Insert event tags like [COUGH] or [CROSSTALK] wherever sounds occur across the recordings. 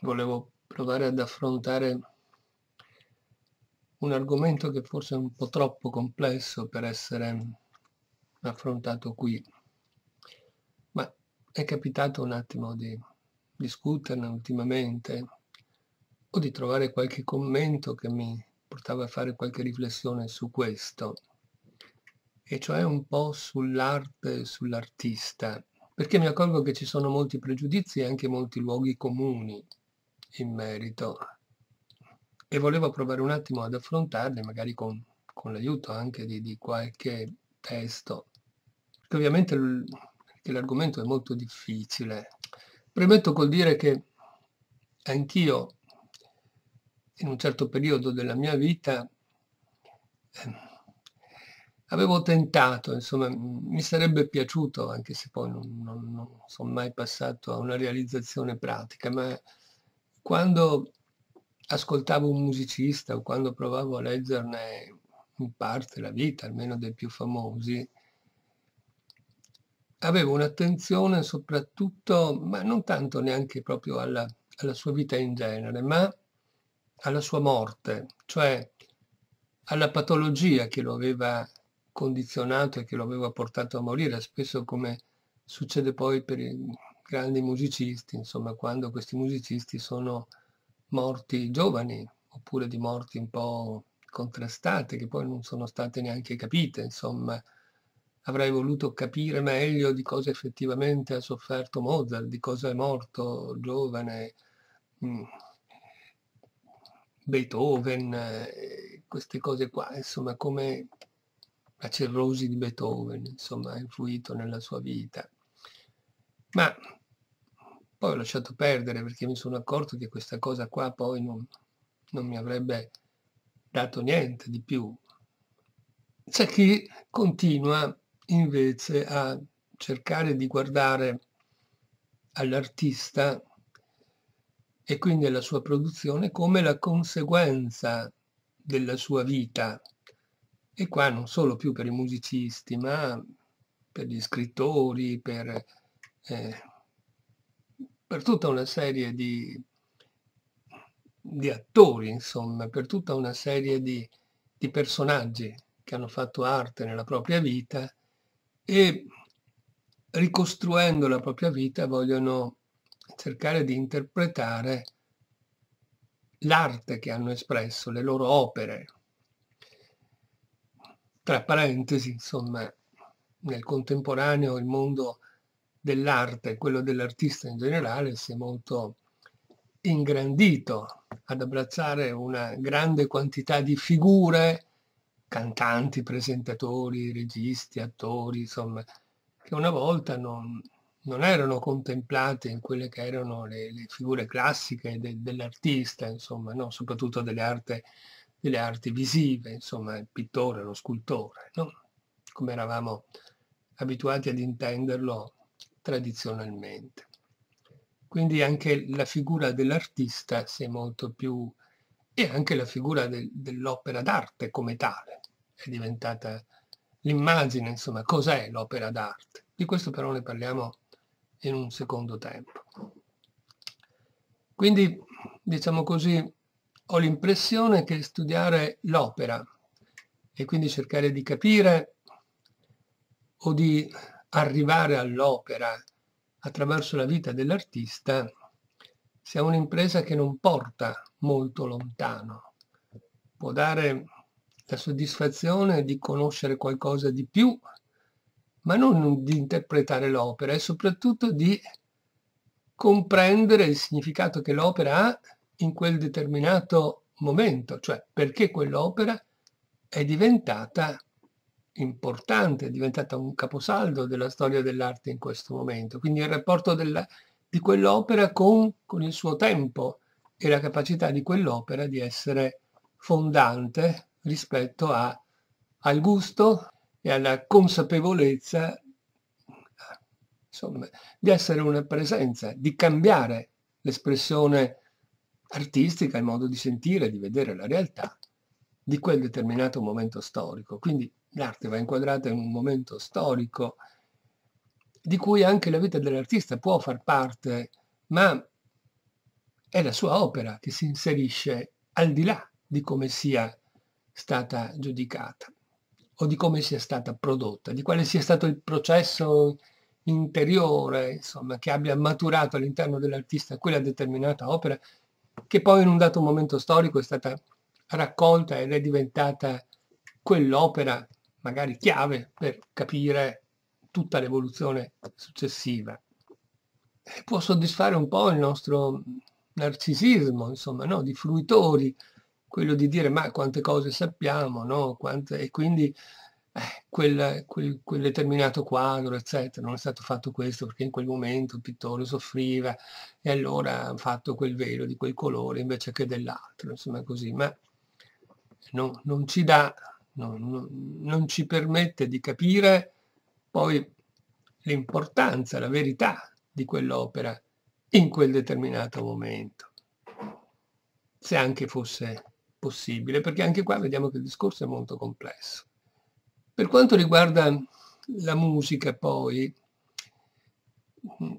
volevo provare ad affrontare un argomento che forse è un po' troppo complesso per essere affrontato qui, ma è capitato un attimo di discuterne ultimamente o di trovare qualche commento che mi portava a fare qualche riflessione su questo, e cioè un po' sull'arte e sull'artista, perché mi accorgo che ci sono molti pregiudizi e anche molti luoghi comuni in merito e volevo provare un attimo ad affrontarle magari con, con l'aiuto anche di, di, qualche testo perché ovviamente l'argomento è molto difficile premetto col dire che anch'io in un certo periodo della mia vita eh, avevo tentato, insomma, mi sarebbe piaciuto, anche se poi non, non, non sono mai passato a una realizzazione pratica, ma quando ascoltavo un musicista o quando provavo a leggerne in parte la vita, almeno dei più famosi, avevo un'attenzione soprattutto, ma non tanto neanche proprio alla, alla sua vita in genere, ma alla sua morte, cioè alla patologia che lo aveva condizionato e che lo aveva portato a morire, spesso come succede poi per il, grandi musicisti, insomma, quando questi musicisti sono morti giovani oppure di morti un po' contrastate, che poi non sono state neanche capite, insomma, avrei voluto capire meglio di cosa effettivamente ha sofferto Mozart, di cosa è morto giovane mm, Beethoven, eh, queste cose qua, insomma, come la cirrosi di Beethoven, insomma, ha influito nella sua vita. Ma poi ho lasciato perdere perché mi sono accorto che questa cosa qua poi non, non mi avrebbe dato niente di più. C'è chi continua invece a cercare di guardare all'artista e quindi alla sua produzione come la conseguenza della sua vita. E qua non solo più per i musicisti, ma per gli scrittori, per eh, per tutta una serie di, di attori, insomma, per tutta una serie di, di personaggi che hanno fatto arte nella propria vita e ricostruendo la propria vita vogliono cercare di interpretare l'arte che hanno espresso, le loro opere. Tra parentesi, insomma, nel contemporaneo il mondo dell'arte, quello dell'artista in generale, si è molto ingrandito ad abbracciare una grande quantità di figure, cantanti, presentatori, registi, attori, insomma, che una volta non, non erano contemplate in quelle che erano le, le figure classiche de, dell'artista, insomma, no? soprattutto delle, arte, delle arti visive, insomma, il pittore, lo scultore, no? come eravamo abituati ad intenderlo tradizionalmente. Quindi anche la figura dell'artista si è molto più... e anche la figura del, dell'opera d'arte come tale è diventata l'immagine, insomma, cos'è l'opera d'arte. Di questo però ne parliamo in un secondo tempo. Quindi, diciamo così, ho l'impressione che studiare l'opera e quindi cercare di capire o di arrivare all'opera attraverso la vita dell'artista sia un'impresa che non porta molto lontano. Può dare la soddisfazione di conoscere qualcosa di più, ma non di interpretare l'opera e soprattutto di comprendere il significato che l'opera ha in quel determinato momento, cioè perché quell'opera è diventata importante, è diventata un caposaldo della storia dell'arte in questo momento. Quindi il rapporto della, di quell'opera con, con, il suo tempo e la capacità di quell'opera di essere fondante rispetto a, al gusto e alla consapevolezza insomma, di essere una presenza, di cambiare l'espressione artistica, il modo di sentire, di vedere la realtà di quel determinato momento storico. Quindi L'arte va inquadrata in un momento storico di cui anche la vita dell'artista può far parte, ma è la sua opera che si inserisce al di là di come sia stata giudicata o di come sia stata prodotta, di quale sia stato il processo interiore, insomma, che abbia maturato all'interno dell'artista quella determinata opera, che poi in un dato momento storico è stata raccolta ed è diventata quell'opera magari chiave per capire tutta l'evoluzione successiva. E può soddisfare un po' il nostro narcisismo, insomma, no? di fruitori, quello di dire ma quante cose sappiamo, no? Quante... e quindi eh, quel, quel, quel, determinato quadro, eccetera, non è stato fatto questo perché in quel momento il pittore soffriva e allora ha fatto quel velo di quel colore invece che dell'altro, insomma così, ma no, non ci dà no, no, non ci permette di capire poi l'importanza, la verità di quell'opera in quel determinato momento, se anche fosse possibile, perché anche qua vediamo che il discorso è molto complesso. Per quanto riguarda la musica poi,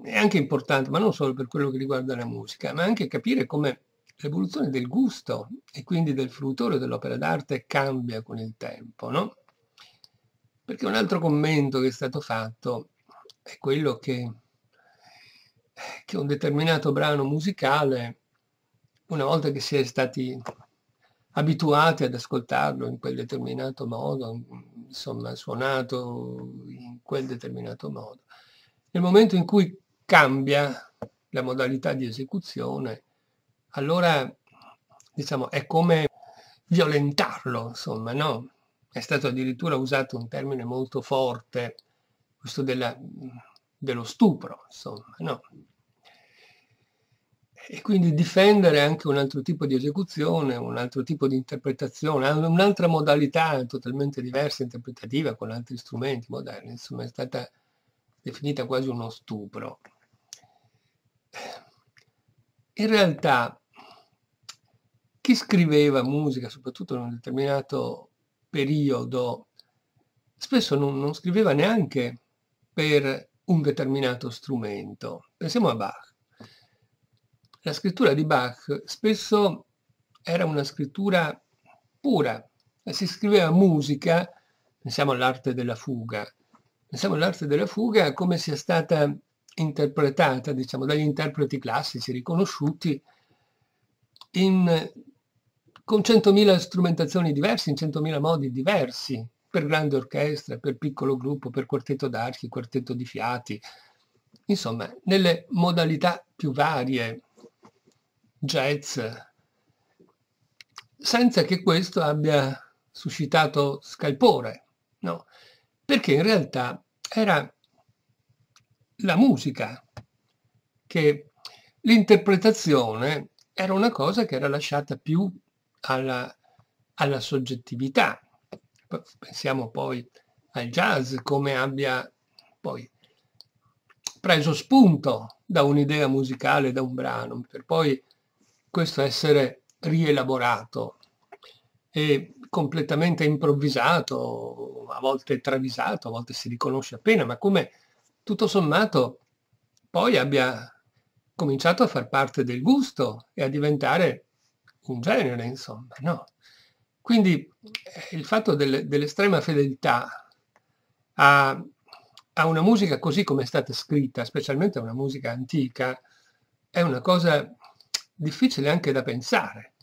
è anche importante, ma non solo per quello che riguarda la musica, ma anche capire come l'evoluzione del gusto e quindi del fruttore dell'opera d'arte cambia con il tempo, no? Perché un altro commento che è stato fatto è quello che, che un determinato brano musicale, una volta che si è stati abituati ad ascoltarlo in quel determinato modo, insomma suonato in quel determinato modo, nel momento in cui cambia la modalità di esecuzione, allora diciamo è come violentarlo, insomma, no? È stato addirittura usato un termine molto forte, questo della, dello stupro, insomma, no? E quindi difendere anche un altro tipo di esecuzione, un altro tipo di interpretazione, un'altra modalità totalmente diversa, interpretativa, con altri strumenti moderni, insomma, è stata definita quasi uno stupro. In realtà chi scriveva musica, soprattutto in un determinato periodo, spesso non, non scriveva neanche per un determinato strumento. Pensiamo a Bach. La scrittura di Bach spesso era una scrittura pura, si scriveva musica, pensiamo all'arte della fuga, pensiamo all'arte della fuga come sia stata interpretata, diciamo, dagli interpreti classici riconosciuti in con 100.000 strumentazioni diverse, in 100.000 modi diversi, per grande orchestra, per piccolo gruppo, per quartetto d'archi, quartetto di fiati, insomma, nelle modalità più varie, jazz, senza che questo abbia suscitato scalpore, no? Perché in realtà era la musica che l'interpretazione era una cosa che era lasciata più alla, alla soggettività. Pensiamo poi al jazz come abbia poi preso spunto da un'idea musicale, da un brano, per poi questo essere rielaborato e completamente improvvisato, a volte travisato, a volte si riconosce appena, ma come tutto sommato poi abbia cominciato a far parte del gusto e a diventare in genere, insomma, no? Quindi eh, il fatto del, dell'estrema fedeltà a, a, una musica così come è stata scritta, specialmente a una musica antica, è una cosa difficile anche da pensare.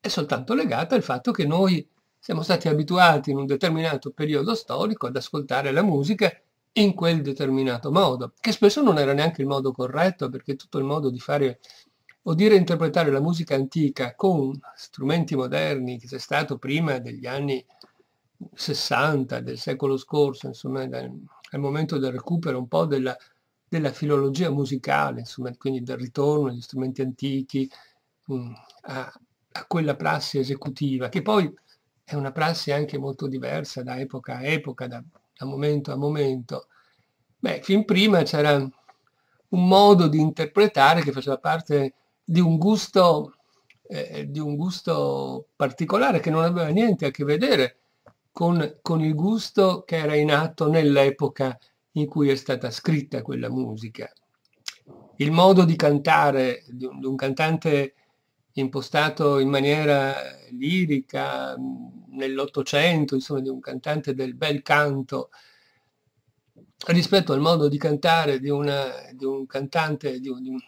È soltanto legata al fatto che noi siamo stati abituati in un determinato periodo storico ad ascoltare la musica in quel determinato modo, che spesso non era neanche il modo corretto, perché tutto il modo di fare o dire interpretare la musica antica con strumenti moderni, che c'è stato prima degli anni 60 del secolo scorso, insomma, al momento del recupero un po' della, della filologia musicale, insomma, quindi del ritorno agli strumenti antichi, mh, mm, a, a quella prassi esecutiva, che poi è una prassi anche molto diversa da epoca a epoca, da, da momento a momento. Beh, fin prima c'era un modo di interpretare che faceva parte di un gusto, eh, di un gusto particolare che non aveva niente a che vedere con, con il gusto che era in atto nell'epoca in cui è stata scritta quella musica. Il modo di cantare di un, di un cantante impostato in maniera lirica nell'Ottocento, insomma di un cantante del bel canto, rispetto al modo di cantare di, una, di un cantante, di un, di un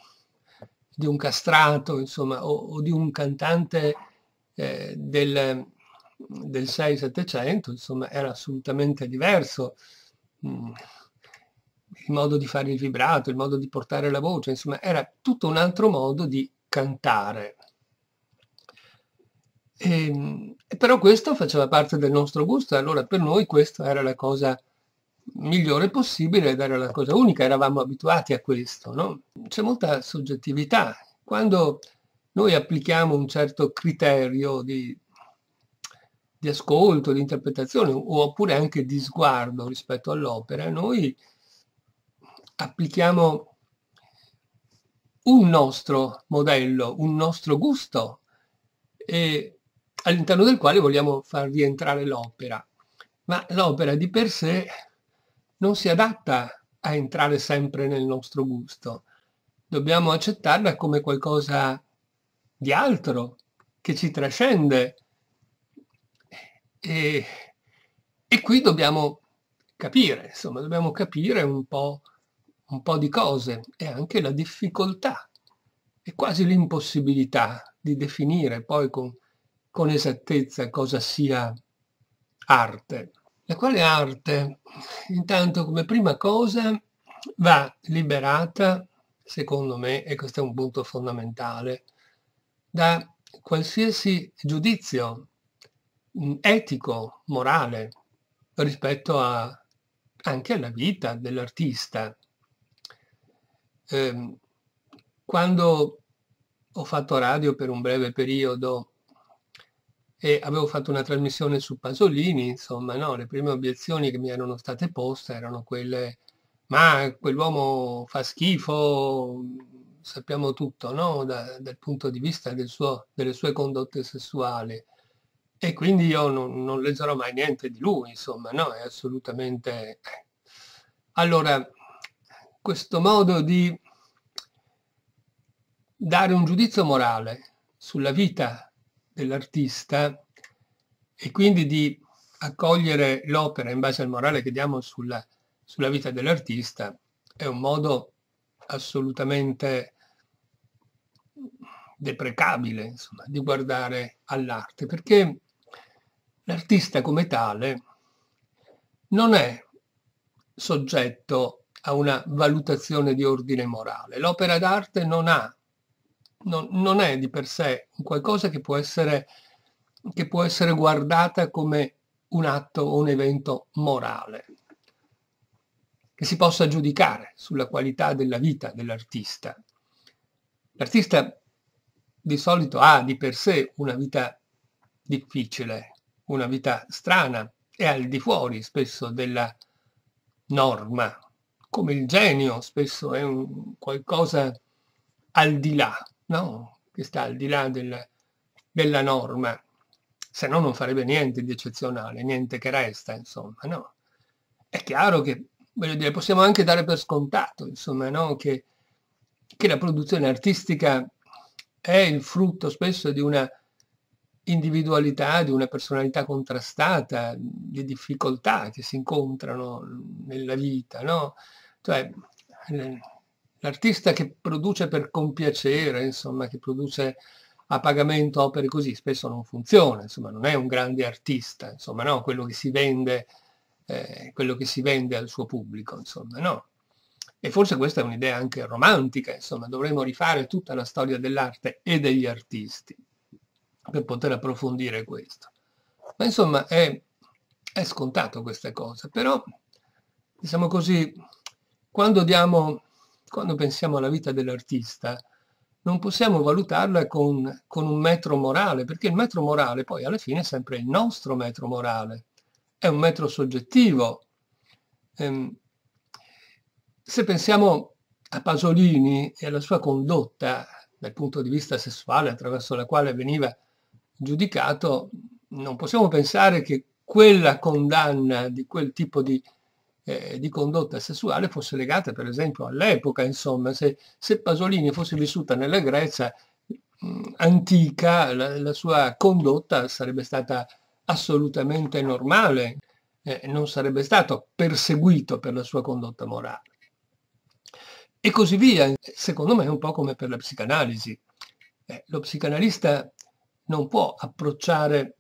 di un castrato, insomma, o, o di un cantante eh, del, del 6-700, insomma, era assolutamente diverso. Mm, il modo di fare il vibrato, il modo di portare la voce, insomma, era tutto un altro modo di cantare. Ehm, e, però questo faceva parte del nostro gusto, allora per noi questa era la cosa migliore possibile ed era la cosa unica, eravamo abituati a questo, no? C'è molta soggettività. Quando noi applichiamo un certo criterio di, di ascolto, di interpretazione, oppure anche di sguardo rispetto all'opera, noi applichiamo un nostro modello, un nostro gusto, e all'interno del quale vogliamo far rientrare l'opera. Ma l'opera di per sé non si adatta a entrare sempre nel nostro gusto. Dobbiamo accettarla come qualcosa di altro, che ci trascende. E, e qui dobbiamo capire, insomma, dobbiamo capire un po', un po' di cose e anche la difficoltà e quasi l'impossibilità di definire poi con, con esattezza cosa sia arte. La quale arte, intanto, come prima cosa, va liberata, secondo me, e questo è un punto fondamentale, da qualsiasi giudizio mm, etico, morale, rispetto a, anche alla vita dell'artista. Ehm, quando ho fatto radio per un breve periodo e avevo fatto una trasmissione su Pasolini, insomma, no, le prime obiezioni che mi erano state poste erano quelle, ma quell'uomo fa schifo, sappiamo tutto, no, da, dal punto di vista del suo, delle sue condotte sessuali. E quindi io non, non leggerò mai niente di lui, insomma, no, è assolutamente... Eh. Allora, questo modo di dare un giudizio morale sulla vita dell'artista e quindi di accogliere l'opera in base al morale che diamo sulla, sulla vita dell'artista è un modo assolutamente deprecabile insomma, di guardare all'arte, perché l'artista come tale non è soggetto a una valutazione di ordine morale. L'opera d'arte non ha non, non è di per sé qualcosa che può essere, che può essere guardata come un atto o un evento morale, che si possa giudicare sulla qualità della vita dell'artista. L'artista di solito ha di per sé una vita difficile, una vita strana, è al di fuori spesso della norma, come il genio spesso è un qualcosa al di là no? che sta al di là del, della norma, se no non farebbe niente di eccezionale, niente che resta, insomma, no? È chiaro che, voglio dire, possiamo anche dare per scontato, insomma, no? che, che la produzione artistica è il frutto spesso di una individualità, di una personalità contrastata, di difficoltà che si incontrano nella vita, no? Cioè, eh, l'artista che produce per compiacere, insomma, che produce a pagamento opere così, spesso non funziona, insomma, non è un grande artista, insomma, no, quello che si vende, eh, quello che si vende al suo pubblico, insomma, no. E forse questa è un'idea anche romantica, insomma, dovremmo rifare tutta la storia dell'arte e degli artisti per poter approfondire questo. Ma insomma, è, è scontato questa cosa, però, diciamo così, quando diamo quando pensiamo alla vita dell'artista, non possiamo valutarla con, con, un metro morale, perché il metro morale poi alla fine è sempre il nostro metro morale, è un metro soggettivo. Ehm, se pensiamo a Pasolini e alla sua condotta dal punto di vista sessuale attraverso la quale veniva giudicato, non possiamo pensare che quella condanna di quel tipo di eh, di condotta sessuale fosse legata per esempio all'epoca, insomma, se, se Pasolini fosse vissuta nella Grecia mh, antica la, la, sua condotta sarebbe stata assolutamente normale, eh, non sarebbe stato perseguito per la sua condotta morale. E così via, secondo me è un po' come per la psicanalisi. Eh, lo psicanalista non può approcciare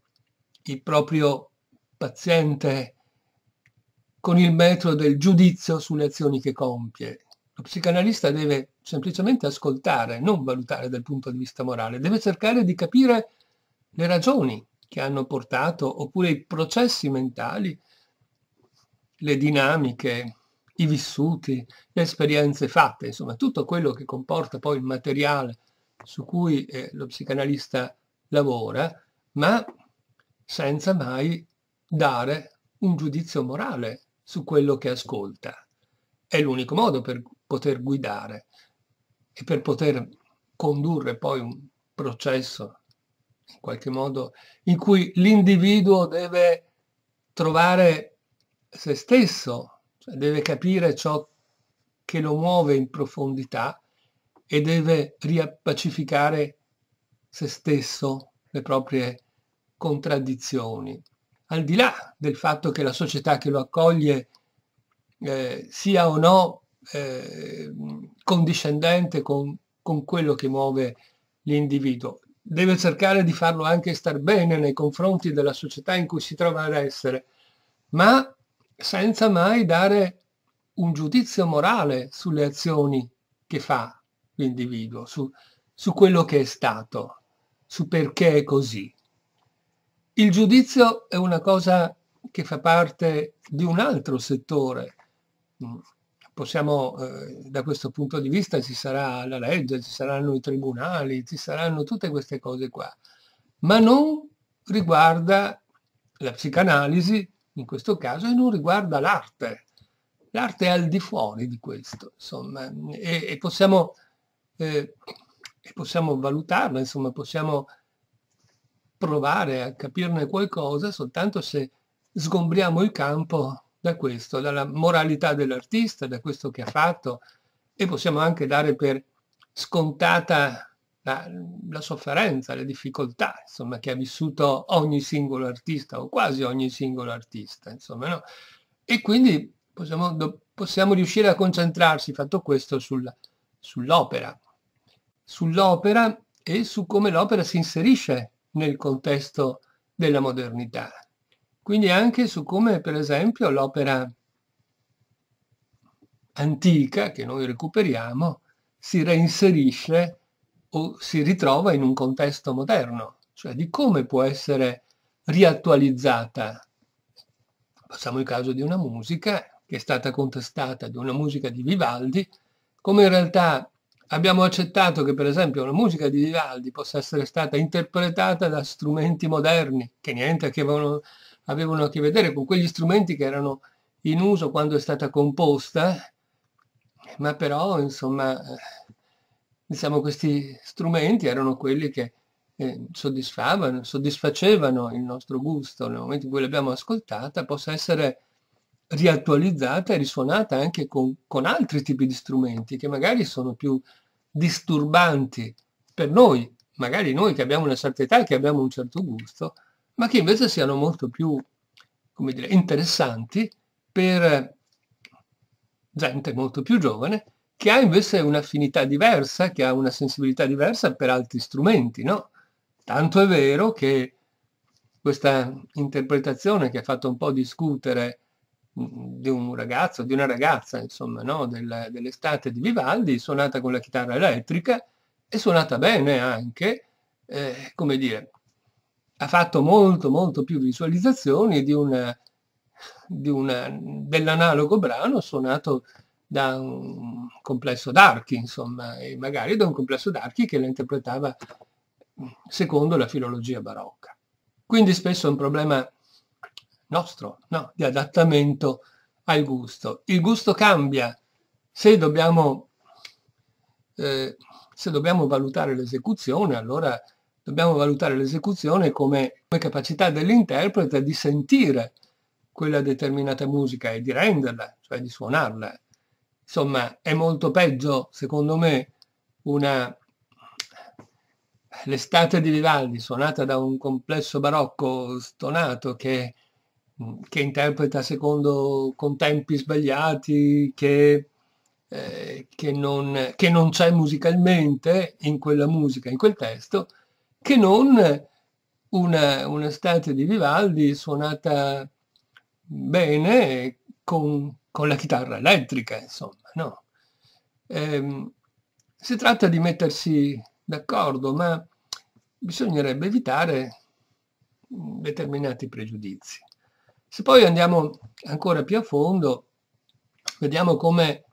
il proprio paziente con il metro del giudizio sulle azioni che compie. Lo psicanalista deve semplicemente ascoltare, non valutare dal punto di vista morale, deve cercare di capire le ragioni che hanno portato, oppure i processi mentali, le dinamiche, i vissuti, le esperienze fatte, insomma tutto quello che comporta poi il materiale su cui eh, lo psicanalista lavora, ma senza mai dare un giudizio morale su quello che ascolta. È l'unico modo per poter guidare e per poter condurre poi un processo, in qualche modo, in cui l'individuo deve trovare se stesso, cioè deve capire ciò che lo muove in profondità e deve riappacificare se stesso, le proprie contraddizioni al di là del fatto che la società che lo accoglie eh, sia o no eh, condiscendente con, con quello che muove l'individuo, deve cercare di farlo anche star bene nei confronti della società in cui si trova ad essere, ma senza mai dare un giudizio morale sulle azioni che fa l'individuo, su, su quello che è stato, su perché è così. Il giudizio è una cosa che fa parte di un altro settore. Mm. Possiamo, eh, da questo punto di vista, ci sarà la legge, ci saranno i tribunali, ci saranno tutte queste cose qua, ma non riguarda la psicanalisi, in questo caso, e non riguarda l'arte. L'arte è al di fuori di questo, insomma, e, e possiamo, eh, possiamo valutarla, insomma, possiamo provare a capirne qualcosa soltanto se sgombriamo il campo da questo, dalla moralità dell'artista, da questo che ha fatto e possiamo anche dare per scontata la, la sofferenza, le difficoltà insomma, che ha vissuto ogni singolo artista o quasi ogni singolo artista. Insomma, no? E quindi possiamo, do, possiamo riuscire a concentrarsi, fatto questo, sul, sull'opera, sull'opera e su come l'opera si inserisce nel contesto della modernità. Quindi anche su come per esempio l'opera antica che noi recuperiamo si reinserisce o si ritrova in un contesto moderno, cioè di come può essere riattualizzata. Facciamo il caso di una musica che è stata contestata, di una musica di Vivaldi, come in realtà Abbiamo accettato che per esempio la musica di Vivaldi possa essere stata interpretata da strumenti moderni, che niente avevano, avevano a che vedere con quegli strumenti che erano in uso quando è stata composta, ma però insomma eh, diciamo questi strumenti erano quelli che eh, soddisfavano, soddisfacevano il nostro gusto nel momento in cui l'abbiamo ascoltata, possa essere riattualizzata e risuonata anche con, con altri tipi di strumenti che magari sono più disturbanti per noi, magari noi che abbiamo una certa età, che abbiamo un certo gusto, ma che invece siano molto più come dire, interessanti per gente molto più giovane che ha invece un'affinità diversa, che ha una sensibilità diversa per altri strumenti, no? Tanto è vero che questa interpretazione che ha fatto un po' discutere Mm, di un ragazzo, di una ragazza, insomma, no? Del, dell'estate di Vivaldi, suonata con la chitarra elettrica e suonata bene anche, eh, come dire, ha fatto molto, molto più visualizzazioni di una, di una, dell'analogo brano suonato da un complesso d'archi, insomma, e magari da un complesso d'archi che la interpretava mm, secondo la filologia barocca. Quindi spesso è un problema nostro, no? di adattamento al gusto. Il gusto cambia. Se dobbiamo, eh, se dobbiamo valutare l'esecuzione, allora dobbiamo valutare l'esecuzione come, come capacità dell'interprete di sentire quella determinata musica e di renderla, cioè di suonarla. Insomma, è molto peggio, secondo me, una l'estate di Vivaldi suonata da un complesso barocco stonato che Mm, che interpreta secondo con tempi sbagliati, che, eh, che, non, che non c'è musicalmente in quella musica, in quel testo, che non una, un'estate di Vivaldi suonata bene con, con la chitarra elettrica, insomma, no? Ehm, si tratta di mettersi d'accordo, ma bisognerebbe evitare mm, determinati pregiudizi. Se poi andiamo ancora più a fondo, vediamo come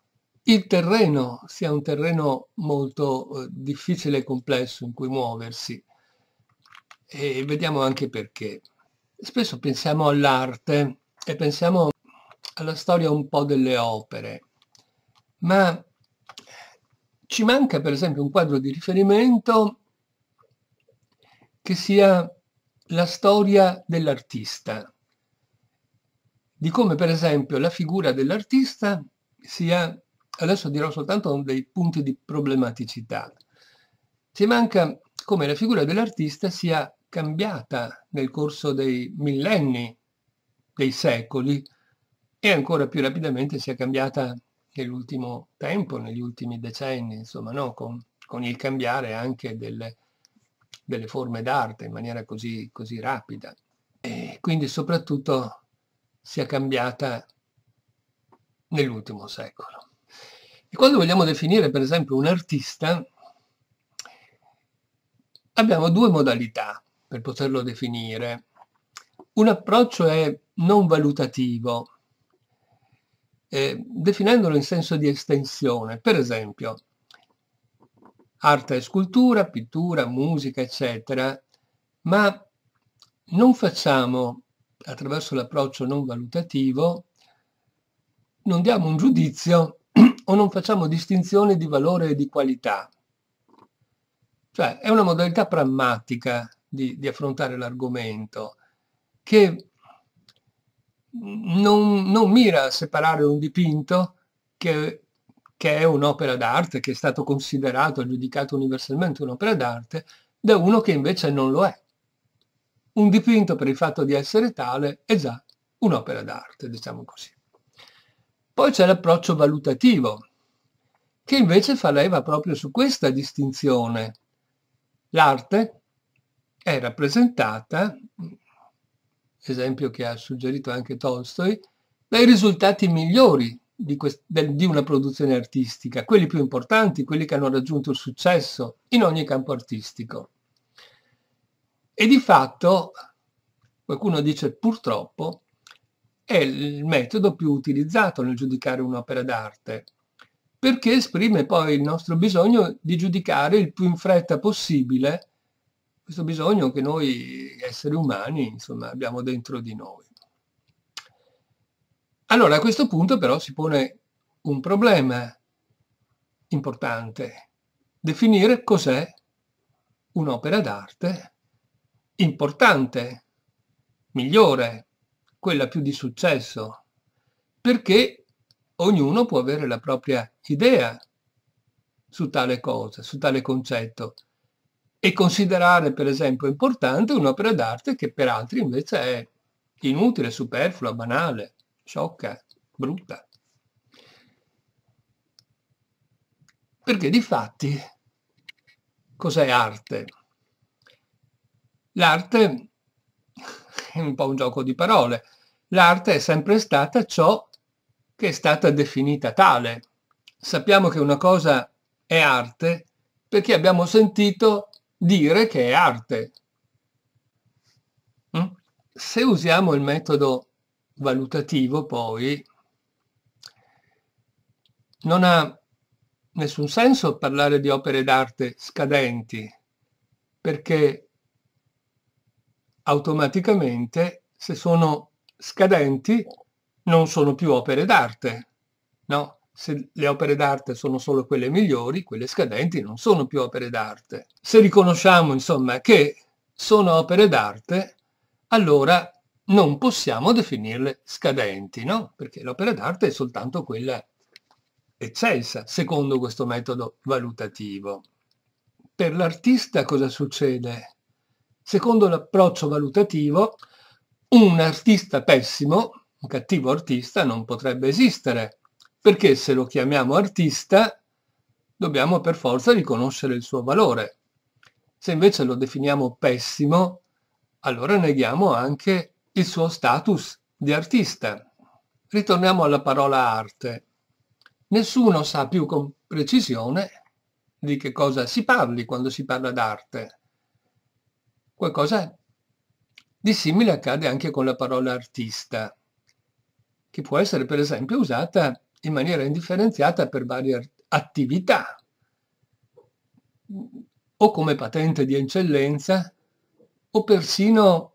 il terreno sia un terreno molto eh, difficile e complesso in cui muoversi e vediamo anche perché. Spesso pensiamo all'arte e pensiamo alla storia un po' delle opere, ma ci manca per esempio un quadro di riferimento che sia la storia dell'artista, di come per esempio la figura dell'artista sia, adesso dirò soltanto dei punti di problematicità, ci manca come la figura dell'artista sia cambiata nel corso dei millenni, dei secoli, e ancora più rapidamente sia cambiata nell'ultimo tempo, negli ultimi decenni, insomma, no? con, con, il cambiare anche delle, delle forme d'arte in maniera così, così rapida. E quindi soprattutto sia cambiata nell'ultimo secolo. E quando vogliamo definire per esempio un artista, abbiamo due modalità per poterlo definire. Un approccio è non valutativo, eh, definendolo in senso di estensione. Per esempio, arte e scultura, pittura, musica, eccetera, ma non facciamo attraverso l'approccio non valutativo, non diamo un giudizio [CLEARS THROAT] o non facciamo distinzione di valore e di qualità. Cioè è una modalità pragmatica di, di affrontare l'argomento che non, non, mira a separare un dipinto che, che è un'opera d'arte, che è stato considerato e giudicato universalmente un'opera d'arte, da uno che invece non lo è un dipinto per il fatto di essere tale è già un'opera d'arte, diciamo così. Poi c'è l'approccio valutativo, che invece fa leva proprio su questa distinzione. L'arte è rappresentata, esempio che ha suggerito anche Tolstoi, dai risultati migliori di, di una produzione artistica, quelli più importanti, quelli che hanno raggiunto il successo in ogni campo artistico. E di fatto, qualcuno dice purtroppo, è il metodo più utilizzato nel giudicare un'opera d'arte, perché esprime poi il nostro bisogno di giudicare il più in fretta possibile questo bisogno che noi esseri umani insomma, abbiamo dentro di noi. Allora a questo punto però si pone un problema importante, definire cos'è un'opera d'arte importante, migliore, quella più di successo, perché ognuno può avere la propria idea su tale cosa, su tale concetto e considerare per esempio importante un'opera d'arte che per altri invece è inutile, superflua, banale, sciocca, brutta. Perché di fatti cos'è arte? L'arte è un po' un gioco di parole. L'arte è sempre stata ciò che è stata definita tale. Sappiamo che una cosa è arte perché abbiamo sentito dire che è arte. Mm? Se usiamo il metodo valutativo poi non ha nessun senso parlare di opere d'arte scadenti perché automaticamente, se sono scadenti, non sono più opere d'arte. No, se le opere d'arte sono solo quelle migliori, quelle scadenti non sono più opere d'arte. Se riconosciamo, insomma, che sono opere d'arte, allora non possiamo definirle scadenti, no? Perché l'opera d'arte è soltanto quella eccelsa, secondo questo metodo valutativo. Per l'artista cosa succede? Secondo l'approccio valutativo, un artista pessimo, un cattivo artista, non potrebbe esistere, perché se lo chiamiamo artista dobbiamo per forza riconoscere il suo valore. Se invece lo definiamo pessimo, allora neghiamo anche il suo status di artista. Ritorniamo alla parola arte. Nessuno sa più con precisione di che cosa si parli quando si parla d'arte Qualcosa di simile accade anche con la parola artista, che può essere per esempio usata in maniera indifferenziata per varie attività mm, o come patente di eccellenza o persino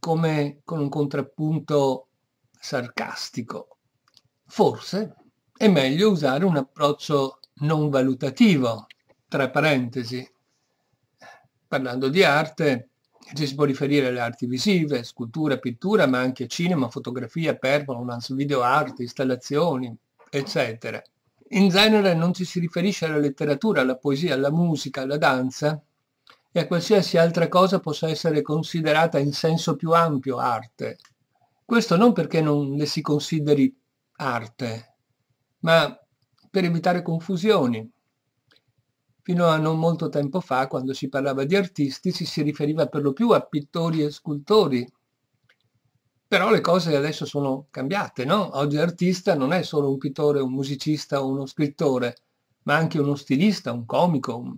come con un contrappunto sarcastico. Forse è meglio usare un approccio non valutativo, tra parentesi. Parlando di arte, ci si può riferire alle arti visive, scultura, pittura, ma anche cinema, fotografia, performance, video arte, installazioni, eccetera. In genere non ci si riferisce alla letteratura, alla poesia, alla musica, alla danza e a qualsiasi altra cosa possa essere considerata in senso più ampio arte. Questo non perché non le si consideri arte, ma per evitare confusioni, Fino a non molto tempo fa, quando si parlava di artisti, ci si riferiva per lo più a pittori e scultori. Però le cose adesso sono cambiate, no? Oggi artista non è solo un pittore, un musicista o uno scrittore, ma anche uno stilista, un comico, un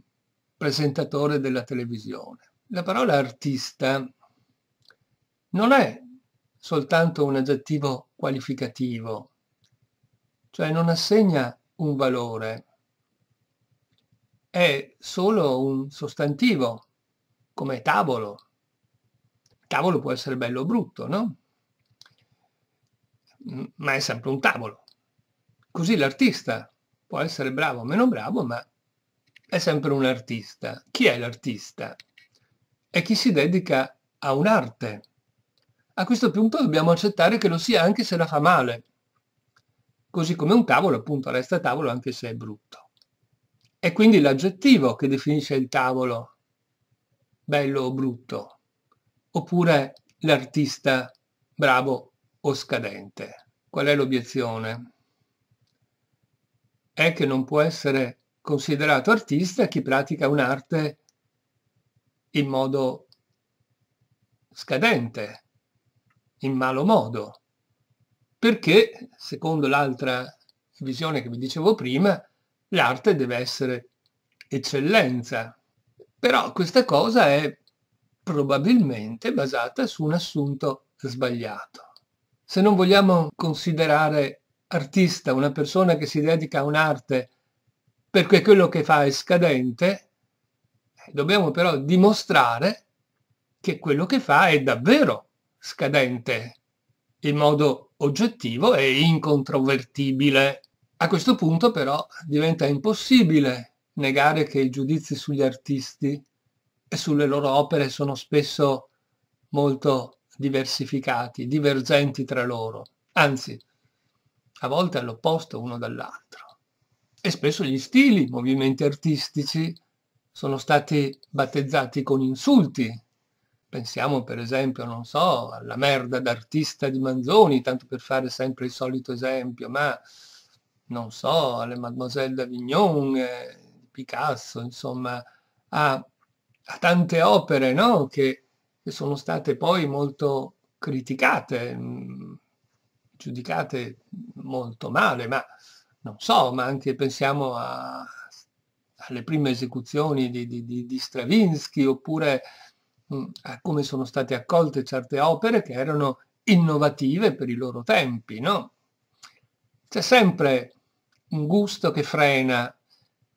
presentatore della televisione. La parola artista non è soltanto un aggettivo qualificativo, cioè non assegna un valore, è solo un sostantivo, come tavolo. Tavolo può essere bello o brutto, no? Ma è sempre un tavolo. Così l'artista può essere bravo o meno bravo, ma è sempre un artista. Chi è l'artista? È chi si dedica a un'arte. A questo punto dobbiamo accettare che lo sia anche se la fa male. Così come un tavolo appunto resta tavolo anche se è brutto. È quindi l'aggettivo che definisce il tavolo, bello o brutto, oppure l'artista bravo o scadente. Qual è l'obiezione? È che non può essere considerato artista chi pratica un'arte in modo scadente, in malo modo, perché, secondo l'altra visione che vi dicevo prima, l'arte deve essere eccellenza. Però questa cosa è probabilmente basata su un assunto sbagliato. Se non vogliamo considerare artista una persona che si dedica a un'arte perché quello che fa è scadente, eh, dobbiamo però dimostrare che quello che fa è davvero scadente in modo oggettivo e incontrovertibile. A questo punto però diventa impossibile negare che i giudizi sugli artisti e sulle loro opere sono spesso molto diversificati, divergenti tra loro, anzi a volte all'opposto uno dall'altro. E spesso gli stili, i movimenti artistici sono stati battezzati con insulti. Pensiamo per esempio, non so, alla merda d'artista di Manzoni, tanto per fare sempre il solito esempio, ma non so, alle Mademoiselle d'Avignon, eh, Picasso, insomma, a, a tante opere no? che, che, sono state poi molto criticate, mh, mm, giudicate molto male, ma non so, ma anche pensiamo a, alle prime esecuzioni di, di, di Stravinsky oppure mh, mm, a come sono state accolte certe opere che erano innovative per i loro tempi, no? C'è sempre un gusto che frena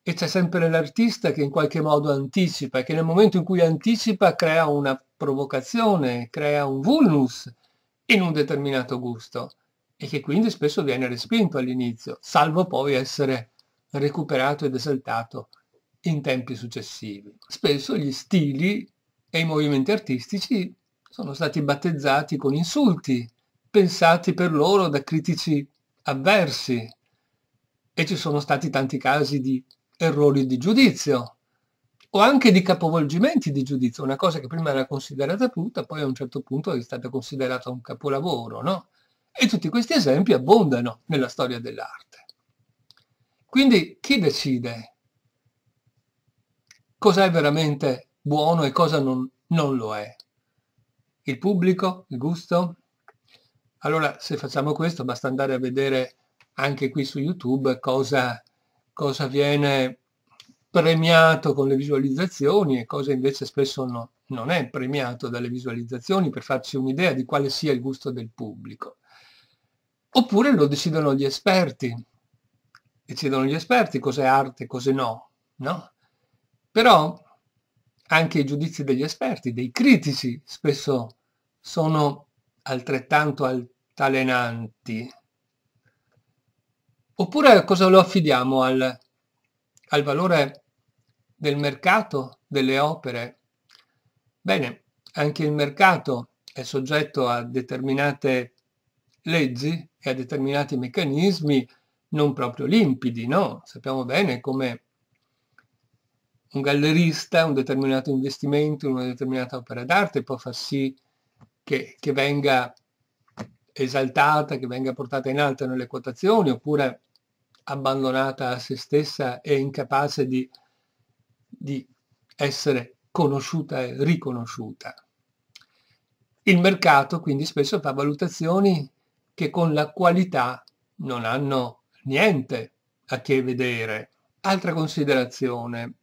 e c'è sempre l'artista che in qualche modo anticipa e che nel momento in cui anticipa crea una provocazione, crea un vulnus in un determinato gusto e che quindi spesso viene respinto all'inizio, salvo poi essere recuperato ed esaltato in tempi successivi. Spesso gli stili e i movimenti artistici sono stati battezzati con insulti, pensati per loro da critici avversi, e ci sono stati tanti casi di errori di giudizio o anche di capovolgimenti di giudizio, una cosa che prima era considerata brutta, poi a un certo punto è stata considerata un capolavoro, no? E tutti questi esempi abbondano nella storia dell'arte. Quindi chi decide cosa è veramente buono e cosa non, non lo è? Il pubblico? Il gusto? Allora, se facciamo questo, basta andare a vedere anche qui su YouTube cosa, cosa viene premiato con le visualizzazioni e cosa invece spesso no, non è premiato dalle visualizzazioni per farci un'idea di quale sia il gusto del pubblico. Oppure lo decidono gli esperti, decidono gli esperti cos'è arte e cos'è no, no? Però anche i giudizi degli esperti, dei critici, spesso sono altrettanto altalenanti, Oppure cosa lo affidiamo al, al valore del mercato delle opere? Bene, anche il mercato è soggetto a determinate leggi e a determinati meccanismi non proprio limpidi, no? Sappiamo bene come un gallerista, un determinato investimento, una determinata opera d'arte può far sì che, che venga esaltata, che venga portata in alto nelle quotazioni, oppure abbandonata a se stessa e incapace di, di essere conosciuta e riconosciuta. Il mercato quindi spesso fa valutazioni che con la qualità non hanno niente a che vedere. Altra considerazione,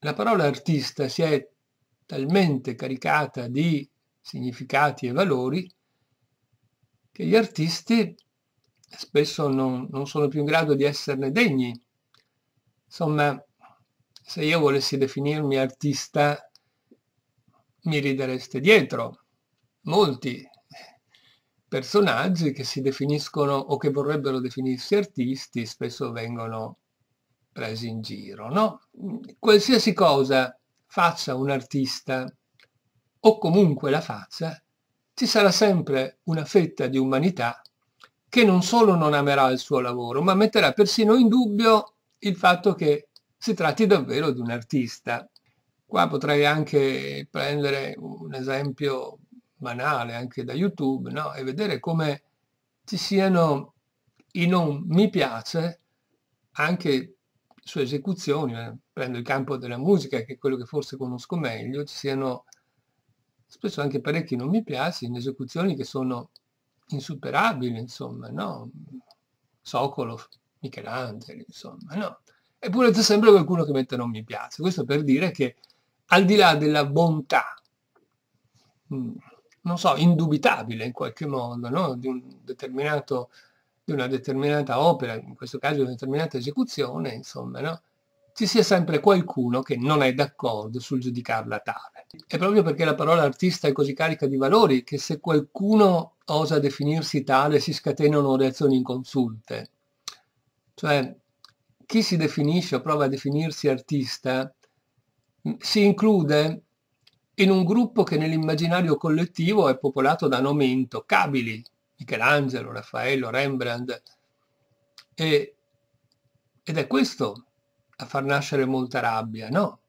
la parola artista si è talmente caricata di significati e valori che gli artisti spesso non, non sono più in grado di esserne degni. Insomma, se io volessi definirmi artista, mi ridereste dietro. Molti personaggi che si definiscono o che vorrebbero definirsi artisti spesso vengono presi in giro, no? Qualsiasi cosa faccia un artista, o comunque la faccia, ci sarà sempre una fetta di umanità che non solo non amerà il suo lavoro, ma metterà persino in dubbio il fatto che si tratti davvero di un artista. Qua potrei anche prendere un esempio banale anche da YouTube no? e vedere come ci siano i non mi piace anche su esecuzioni, eh, prendo il campo della musica che è quello che forse conosco meglio, ci siano spesso anche parecchi non mi piace in esecuzioni che sono insuperabile, insomma, no? Sokolov, Michelangelo, insomma, no? Eppure c'è sempre qualcuno che mette non mi piace. Questo per dire che al di là della bontà, mm, non so, indubitabile in qualche modo, no? di, un determinato, di una determinata opera, in questo caso di una determinata esecuzione, insomma, no? ci sia sempre qualcuno che non è d'accordo sul giudicarla tale. È proprio perché la parola artista è così carica di valori che se qualcuno osa definirsi tale si scatenano reazioni inconsulte. Cioè, chi si definisce o prova a definirsi artista mm, si include in un gruppo che nell'immaginario collettivo è popolato da nomi intoccabili, Michelangelo, Raffaello, Rembrandt, e, ed è questo a far nascere molta rabbia, no?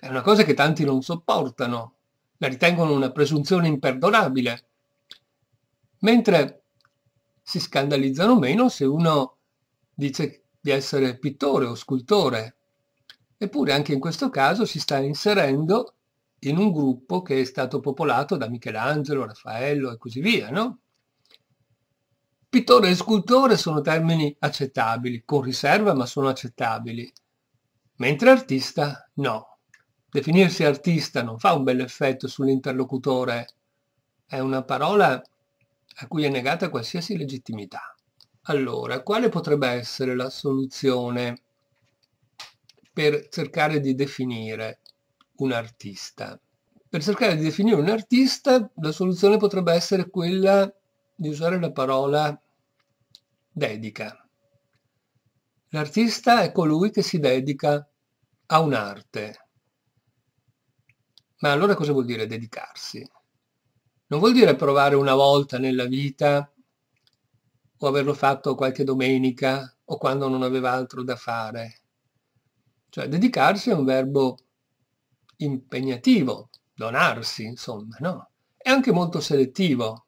È una cosa che tanti non sopportano, la ritengono una presunzione imperdonabile, mentre si scandalizzano meno se uno dice di essere pittore o scultore. Eppure anche in questo caso si sta inserendo in un gruppo che è stato popolato da Michelangelo, Raffaello e così via, no? Pittore e scultore sono termini accettabili, con riserva, ma sono accettabili, mentre artista no. Definirsi artista non fa un bel effetto sull'interlocutore, è una parola a cui è negata qualsiasi legittimità. Allora, quale potrebbe essere la soluzione per cercare di definire un artista? Per cercare di definire un artista, la soluzione potrebbe essere quella di usare la parola dedica. L'artista è colui che si dedica a un'arte, ma allora cosa vuol dire dedicarsi? Non vuol dire provare una volta nella vita o averlo fatto qualche domenica o quando non aveva altro da fare. Cioè dedicarsi è un verbo impegnativo, donarsi, insomma, no? È anche molto selettivo.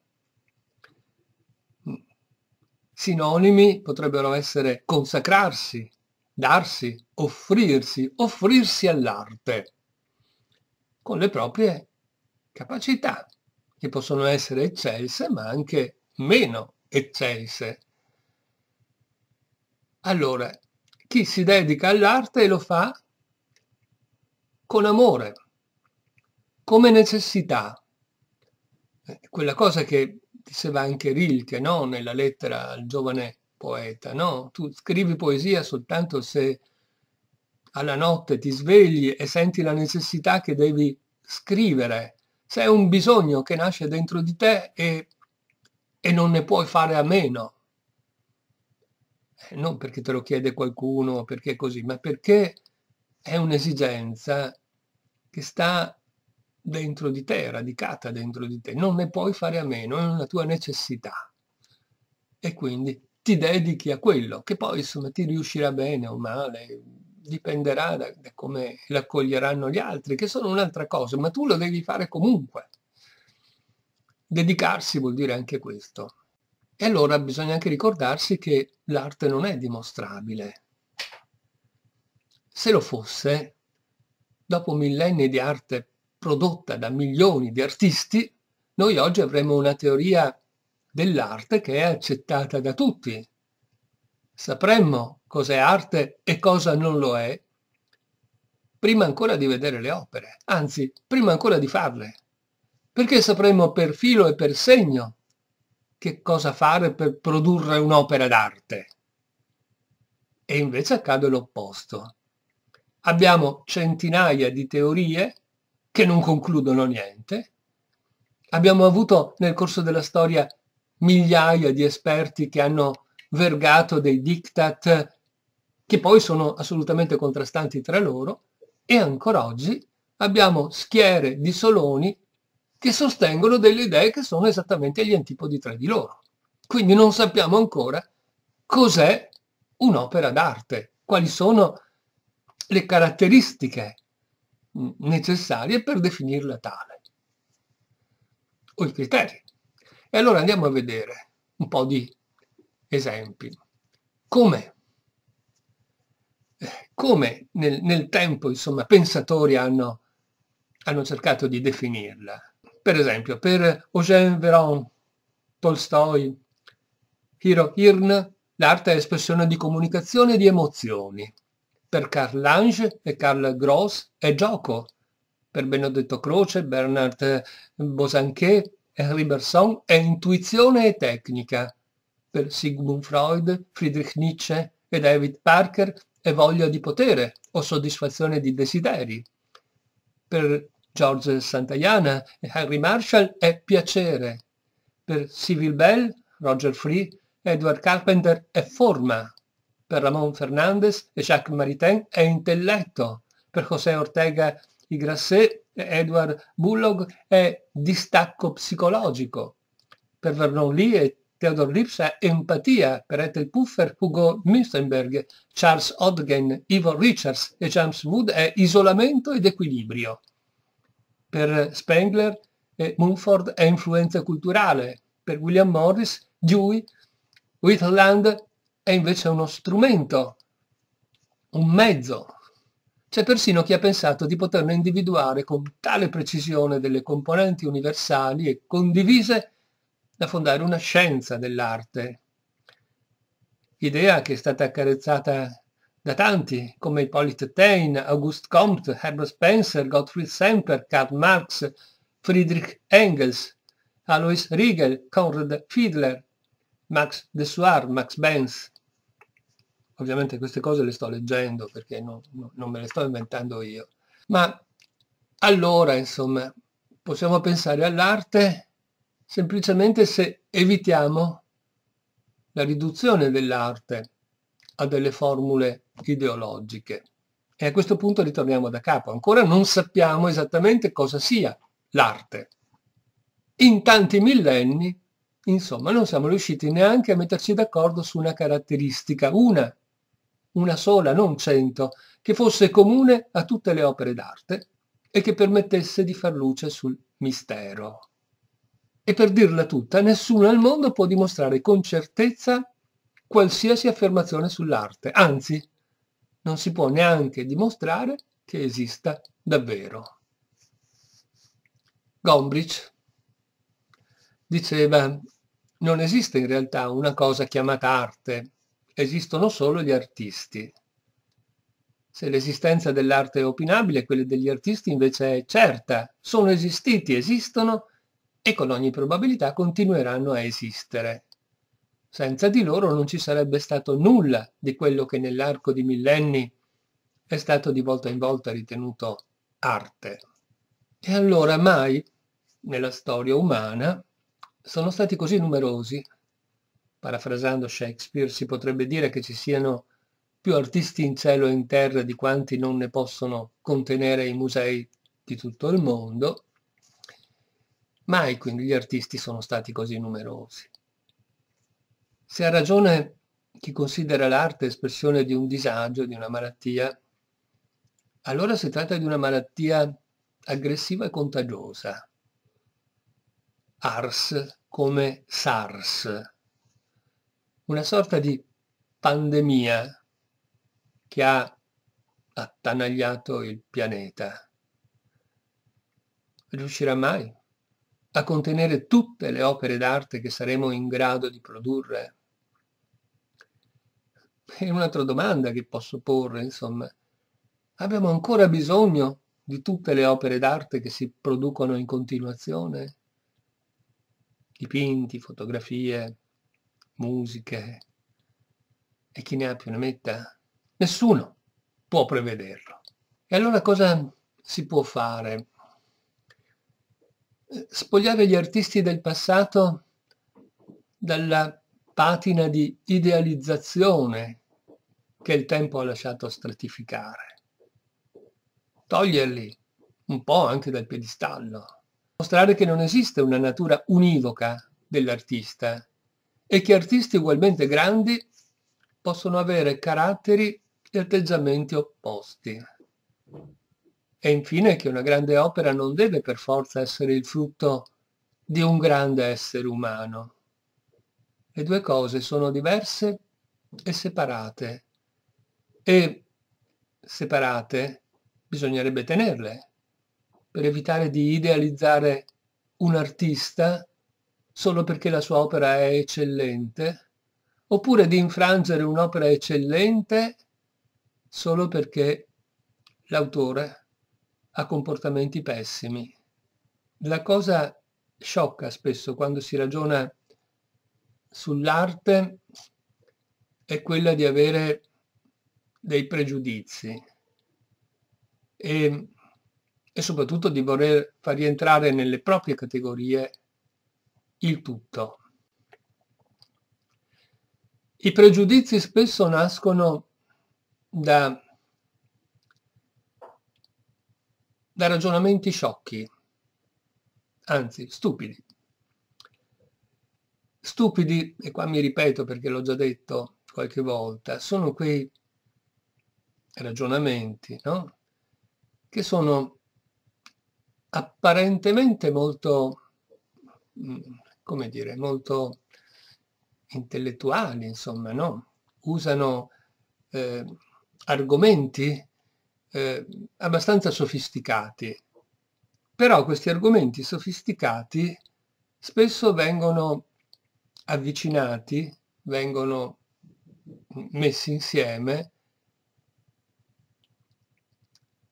Mm. Sinonimi potrebbero essere consacrarsi, darsi, offrirsi, offrirsi all'arte con le proprie capacità, che possono essere eccelse ma anche meno eccelse. Allora, chi si dedica all'arte lo fa con amore, come necessità. Eh, quella cosa che diceva anche Rilke no? nella lettera al giovane poeta, no? tu scrivi poesia soltanto se alla notte ti svegli e senti la necessità che devi scrivere, se è un bisogno che nasce dentro di te e, e non ne puoi fare a meno. Eh, non perché te lo chiede qualcuno, perché così, ma perché è un'esigenza che sta dentro di te, radicata dentro di te, non ne puoi fare a meno, è una tua necessità. E quindi ti dedichi a quello, che poi insomma ti riuscirà bene o male, dipenderà da, da come l'accoglieranno gli altri, che sono un'altra cosa, ma tu lo devi fare comunque. Dedicarsi vuol dire anche questo. E allora bisogna anche ricordarsi che l'arte non è dimostrabile. Se lo fosse, dopo millenni di arte prodotta da milioni di artisti, noi oggi avremmo una teoria dell'arte che è accettata da tutti. Sapremmo cos'è arte e cosa non lo è, prima ancora di vedere le opere, anzi, prima ancora di farle, perché sapremo per filo e per segno che cosa fare per produrre un'opera d'arte. E invece accade l'opposto. Abbiamo centinaia di teorie che non concludono niente. Abbiamo avuto nel corso della storia migliaia di esperti che hanno vergato dei diktat che poi sono assolutamente contrastanti tra loro, e ancora oggi abbiamo schiere di Soloni che sostengono delle idee che sono esattamente agli antipodi tra di loro. Quindi non sappiamo ancora cos'è un'opera d'arte, quali sono le caratteristiche necessarie per definirla tale, o i criteri. E allora andiamo a vedere un po' di esempi. Come come nel, nel tempo insomma, pensatori hanno, hanno, cercato di definirla. Per esempio, per Eugène Véron, Tolstoi, Hiro Hirn, l'arte è espressione di comunicazione e di emozioni. Per Carl Lange e Karl Gross è gioco. Per Benedetto Croce, Bernard Bosanquet, Henri Berson è intuizione e tecnica. Per Sigmund Freud, Friedrich Nietzsche e David Parker e voglia di potere o soddisfazione di desideri. Per George Santayana e Henry Marshall è piacere. Per Civil Bell, Roger Free, Edward Carpenter è forma. Per Ramon Fernandez e Jacques Maritain è intelletto. Per José Ortega y Grasset e Edward Bullock è distacco psicologico. Per Vernon Lee e Theodor Lipsa, Empatia per Ethel Puffer, Hugo Münzenberg, Charles Odgen, Ivan Richards e James Wood è Isolamento ed equilibrio. Per Spengler eh, Mumford è influenza culturale, per William Morris, Dewey, Whitland è invece uno strumento, un mezzo. C'è persino chi ha pensato di poterne individuare con tale precisione delle componenti universali e condivise da fondare una scienza dell'arte, idea che è stata accarezzata da tanti come Hippolyte Taine, Auguste Comte, Herbert Spencer, Gottfried Semper, Karl Marx, Friedrich Engels, Alois Riegel, Conrad Fiedler, Max Dessoir, Max Benz. Ovviamente queste cose le sto leggendo perché non, non me le sto inventando io. Ma allora, insomma, possiamo pensare all'arte semplicemente se evitiamo la riduzione dell'arte a delle formule ideologiche. E a questo punto ritorniamo da capo. Ancora non sappiamo esattamente cosa sia l'arte. In tanti millenni, insomma, non siamo riusciti neanche a metterci d'accordo su una caratteristica, una, una sola, non cento, che fosse comune a tutte le opere d'arte e che permettesse di far luce sul mistero. E per dirla tutta, nessuno al mondo può dimostrare con certezza qualsiasi affermazione sull'arte, anzi, non si può neanche dimostrare che esista davvero. Gombrich diceva, non esiste in realtà una cosa chiamata arte, esistono solo gli artisti. Se l'esistenza dell'arte è opinabile, quella degli artisti invece è certa, sono esistiti, esistono e con ogni probabilità continueranno a esistere. Senza di loro non ci sarebbe stato nulla di quello che nell'arco di millenni è stato di volta in volta ritenuto arte. E allora mai nella storia umana sono stati così numerosi. Parafrasando Shakespeare si potrebbe dire che ci siano più artisti in cielo e in terra di quanti non ne possono contenere i musei di tutto il mondo, Mai quindi gli artisti sono stati così numerosi. Se ha ragione chi considera l'arte espressione di un disagio, di una malattia, allora si tratta di una malattia aggressiva e contagiosa. ARS come SARS, una sorta di pandemia che ha attanagliato il pianeta. Riuscirà mai a contenere tutte le opere d'arte che saremo in grado di produrre? È un'altra domanda che posso porre, insomma. Abbiamo ancora bisogno di tutte le opere d'arte che si producono in continuazione? Dipinti, fotografie, musiche e chi ne ha più ne metta? Nessuno può prevederlo. E allora cosa si può fare? spogliare gli artisti del passato dalla patina di idealizzazione che il tempo ha lasciato stratificare, toglierli un po' anche dal piedistallo, mostrare che non esiste una natura univoca dell'artista e che artisti ugualmente grandi possono avere caratteri e atteggiamenti opposti e infine che una grande opera non deve per forza essere il frutto di un grande essere umano. Le due cose sono diverse e separate e separate bisognerebbe tenerle per evitare di idealizzare un artista solo perché la sua opera è eccellente oppure di infrangere un'opera eccellente solo perché l'autore a comportamenti pessimi. La cosa sciocca spesso quando si ragiona sull'arte è quella di avere dei pregiudizi e, e soprattutto di voler far rientrare nelle proprie categorie il tutto. I pregiudizi spesso nascono da da ragionamenti sciocchi, anzi stupidi. Stupidi, e qua mi ripeto perché l'ho già detto qualche volta, sono quei ragionamenti no? che sono apparentemente molto, come dire, molto intellettuali, insomma, no? Usano eh, argomenti eh, abbastanza sofisticati, però questi argomenti sofisticati spesso vengono avvicinati, vengono messi insieme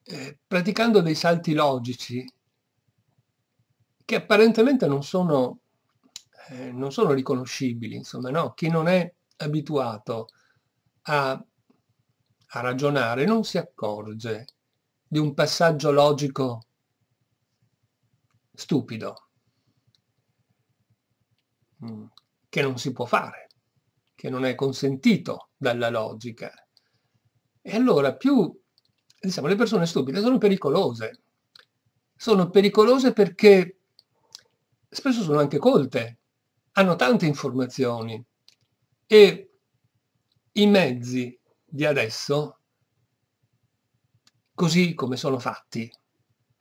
eh, praticando dei salti logici che apparentemente non sono, eh, non sono riconoscibili, insomma, no? Chi non è abituato a a ragionare non si accorge di un passaggio logico stupido mm, che non si può fare, che non è consentito dalla logica. E allora più, diciamo, le persone stupide sono pericolose. Sono pericolose perché spesso sono anche colte, hanno tante informazioni e i mezzi di adesso così come sono fatti,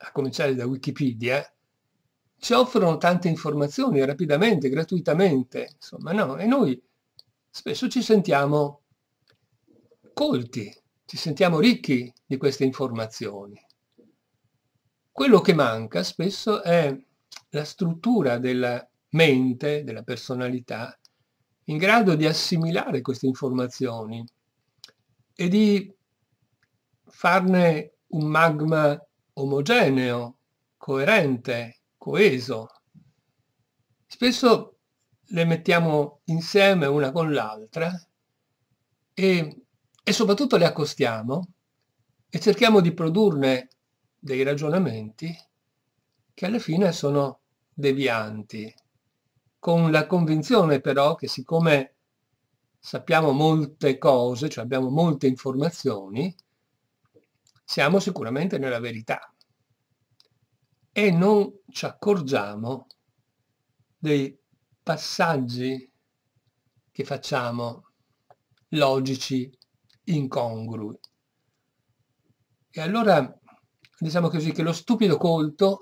a cominciare da Wikipedia, ci offrono tante informazioni rapidamente, gratuitamente, insomma, no? E noi spesso ci sentiamo colti, ci sentiamo ricchi di queste informazioni. Quello che manca spesso è la struttura della mente, della personalità, in grado di assimilare queste informazioni, e di farne un magma omogeneo, coerente, coeso. Spesso le mettiamo insieme una con l'altra e, e soprattutto le accostiamo e cerchiamo di produrne dei ragionamenti che alla fine sono devianti, con la convinzione però che siccome sappiamo molte cose, cioè abbiamo molte informazioni, siamo sicuramente nella verità e non ci accorgiamo dei passaggi che facciamo logici incongrui. E allora diciamo così che lo stupido colto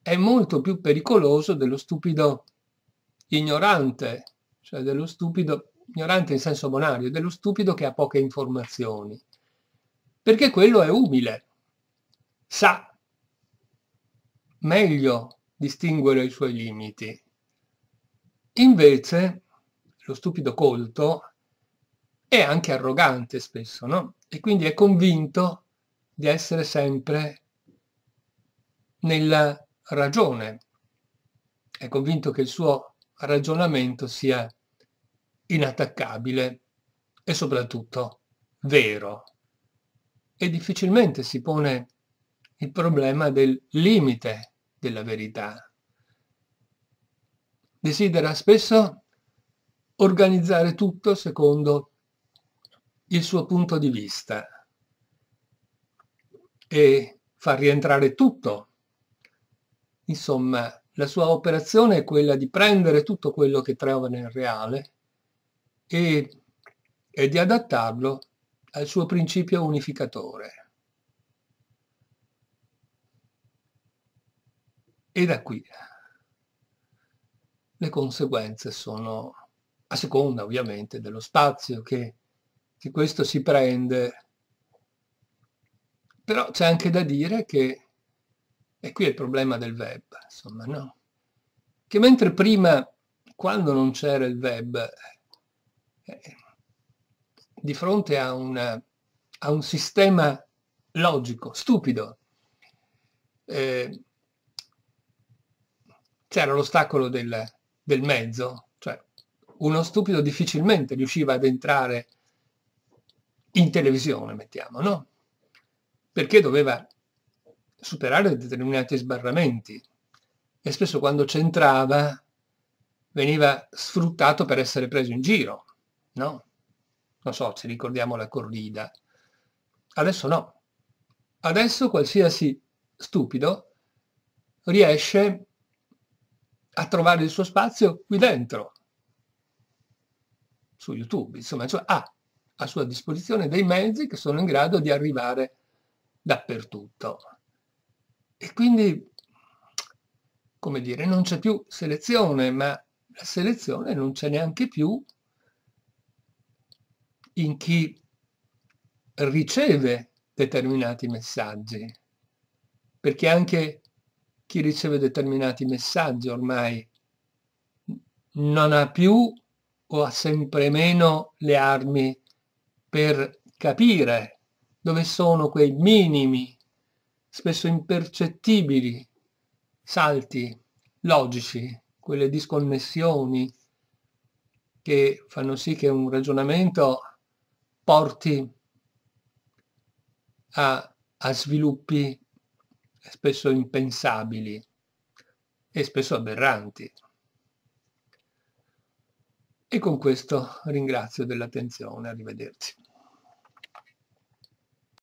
è molto più pericoloso dello stupido ignorante cioè dello stupido, ignorante in senso bonario, dello stupido che ha poche informazioni, perché quello è umile, sa meglio distinguere i suoi limiti. Invece lo stupido colto è anche arrogante spesso, no? E quindi è convinto di essere sempre nella ragione, è convinto che il suo ragionamento sia inattaccabile e soprattutto vero. E difficilmente si pone il problema del limite della verità. Desidera spesso organizzare tutto secondo il suo punto di vista e far rientrare tutto. Insomma, la sua operazione è quella di prendere tutto quello che trova nel reale e, e di adattarlo al suo principio unificatore. E da qui le conseguenze sono, a seconda ovviamente dello spazio che, che questo si prende, però c'è anche da dire che, e qui è il problema del web, insomma, no? Che mentre prima, quando non c'era il web, eh, di fronte a, una, a, un sistema logico, stupido, eh, c'era l'ostacolo del, del mezzo, cioè uno stupido difficilmente riusciva ad entrare in televisione, mettiamo, no? Perché doveva superare determinati sbarramenti e spesso quando c'entrava veniva sfruttato per essere preso in giro no? Non so, ci ricordiamo la corrida. Adesso no. Adesso qualsiasi stupido riesce a trovare il suo spazio qui dentro, su YouTube, insomma, cioè ha a sua disposizione dei mezzi che sono in grado di arrivare dappertutto. E quindi, come dire, non c'è più selezione, ma la selezione non c'è neanche più in chi riceve determinati messaggi, perché anche chi riceve determinati messaggi ormai non ha più o ha sempre meno le armi per capire dove sono quei minimi, spesso impercettibili, salti logici, quelle disconnessioni che fanno sì che un ragionamento porti a, a sviluppi spesso impensabili e spesso aberranti. E con questo ringrazio dell'attenzione, arrivederci.